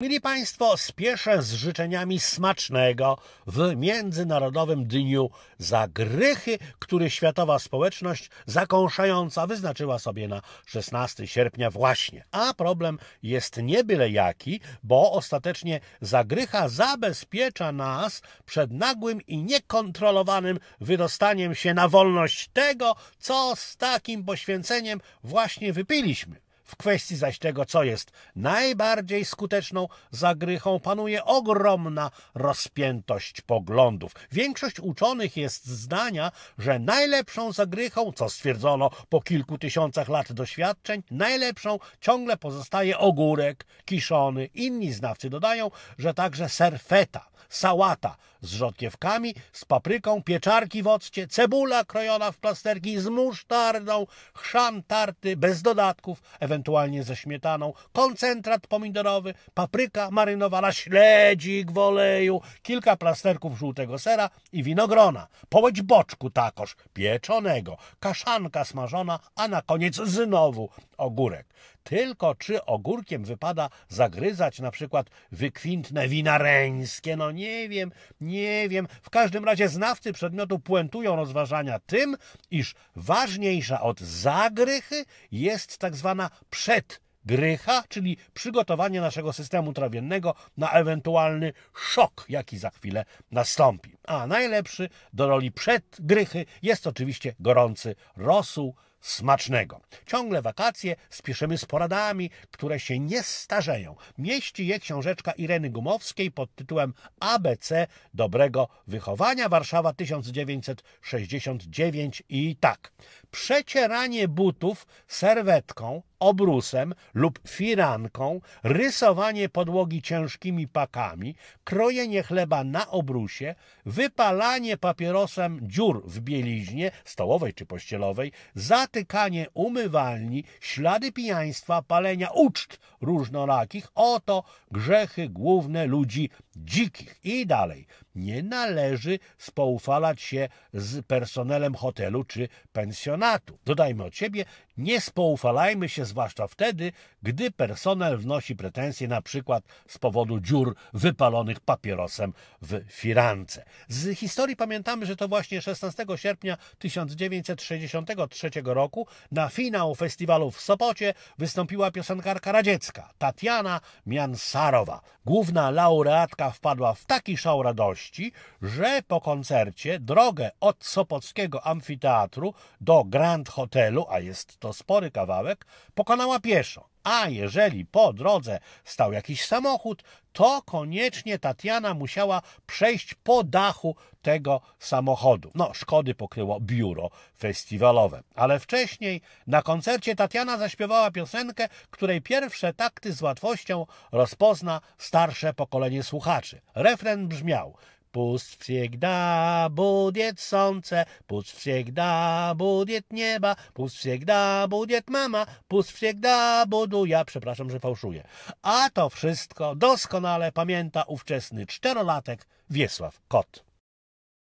Mili Państwo, spieszę z życzeniami smacznego w Międzynarodowym Dniu Zagrychy, który światowa społeczność zakąszająca wyznaczyła sobie na 16 sierpnia właśnie. A problem jest nie byle jaki, bo ostatecznie Zagrycha zabezpiecza nas przed nagłym i niekontrolowanym wydostaniem się na wolność tego, co z takim poświęceniem właśnie wypiliśmy. W kwestii zaś tego, co jest najbardziej skuteczną zagrychą, panuje ogromna rozpiętość poglądów. Większość uczonych jest zdania, że najlepszą zagrychą, co stwierdzono po kilku tysiącach lat doświadczeń, najlepszą ciągle pozostaje ogórek kiszony. Inni znawcy dodają, że także serfeta sałata z rzodkiewkami, z papryką, pieczarki w occie, cebula krojona w plasterki z musztardą, chrzan tarty bez dodatków, ewentualnie ze śmietaną, koncentrat pomidorowy, papryka marynowana, śledzik w oleju, kilka plasterków żółtego sera i winogrona, połeć boczku takoż, pieczonego, kaszanka smażona, a na koniec znowu ogórek. Tylko czy ogórkiem wypada zagryzać na przykład wykwintne winareńskie? No nie wiem, nie wiem. W każdym razie znawcy przedmiotu puentują rozważania tym, iż ważniejsza od zagrychy jest tak zwana przedgrycha, czyli przygotowanie naszego systemu trawiennego na ewentualny szok, jaki za chwilę nastąpi. A najlepszy do roli przedgrychy jest oczywiście gorący rosół smacznego. Ciągle wakacje, spieszymy z poradami, które się nie starzeją. Mieści je książeczka Ireny Gumowskiej pod tytułem ABC dobrego wychowania Warszawa 1969 i tak. Przecieranie butów serwetką obrusem lub firanką, rysowanie podłogi ciężkimi pakami, krojenie chleba na obrusie, wypalanie papierosem dziur w bieliźnie, stołowej czy pościelowej, zatykanie umywalni, ślady pijaństwa, palenia uczt różnorakich, oto grzechy główne ludzi dzikich. I dalej. Nie należy spoufalać się z personelem hotelu czy pensjonatu. Dodajmy od siebie, nie spoufalajmy się zwłaszcza wtedy, gdy personel wnosi pretensje na przykład z powodu dziur wypalonych papierosem w firance. Z historii pamiętamy, że to właśnie 16 sierpnia 1963 roku na finał festiwalu w Sopocie wystąpiła piosenkarka radziecka Tatiana Miansarowa. Główna laureatka wpadła w taki szał radości, że po koncercie drogę od Sopockiego Amfiteatru do Grand Hotelu, a jest to spory kawałek, pokonała pieszo. A jeżeli po drodze stał jakiś samochód, to koniecznie Tatiana musiała przejść po dachu tego samochodu. No, szkody pokryło biuro festiwalowe. Ale wcześniej na koncercie Tatiana zaśpiewała piosenkę, której pierwsze takty z łatwością rozpozna starsze pokolenie słuchaczy. Refren brzmiał: Пусть всегда будет słońce. пусть всегда будет nieba. пусть da budiet mama, pust всегда budu ja, przepraszam, że fałszuję. A to wszystko doskonale pamięta ówczesny czterolatek Wiesław Kot.